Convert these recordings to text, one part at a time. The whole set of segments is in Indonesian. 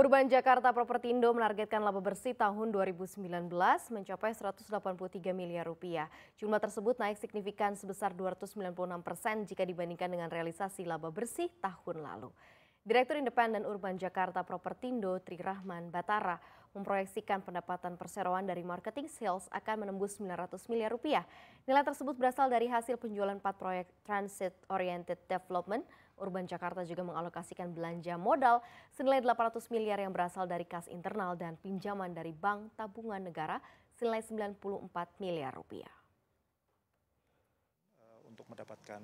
Urban Jakarta Propertindo menargetkan laba bersih tahun 2019 mencapai 183 miliar rupiah. Jumlah tersebut naik signifikan sebesar 296 persen jika dibandingkan dengan realisasi laba bersih tahun lalu. Direktur Independen Urban Jakarta Propertindo Tri Rahman Batara memproyeksikan pendapatan perseroan dari marketing sales akan menembus 900 miliar rupiah. Nilai tersebut berasal dari hasil penjualan 4 proyek Transit Oriented Development. Urban Jakarta juga mengalokasikan belanja modal senilai 800 miliar yang berasal dari kas internal dan pinjaman dari Bank Tabungan Negara senilai 94 miliar rupiah. Eh, untuk mendapatkan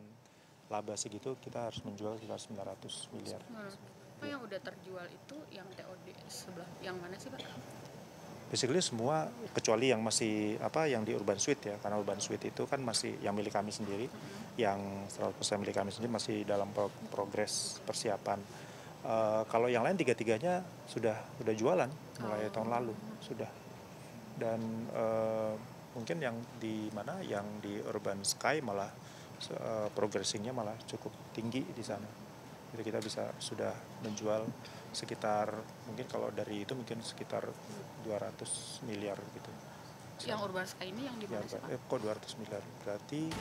laba segitu kita harus menjual sekitar 900 miliar. Hmm apa yang udah terjual itu yang TOD sebelah yang mana sih pak? Basically semua kecuali yang masih apa yang di Urban Suite ya karena Urban Suite itu kan masih yang milik kami sendiri mm-hmm. yang 100% milik kami sendiri masih dalam pro progres persiapan. Uh, kalau yang lain tiga-tiganya sudah sudah jualan mulai oh. tahun lalu sudah dan uh, mungkin yang di mana yang di Urban Sky malah uh, progressingnya malah cukup tinggi di sana jadi kita bisa sudah menjual sekitar mungkin kalau dari itu mungkin sekitar 200 miliar gitu yang Urban Sky ini yang di mana ya, Eh, kok 200 miliar berarti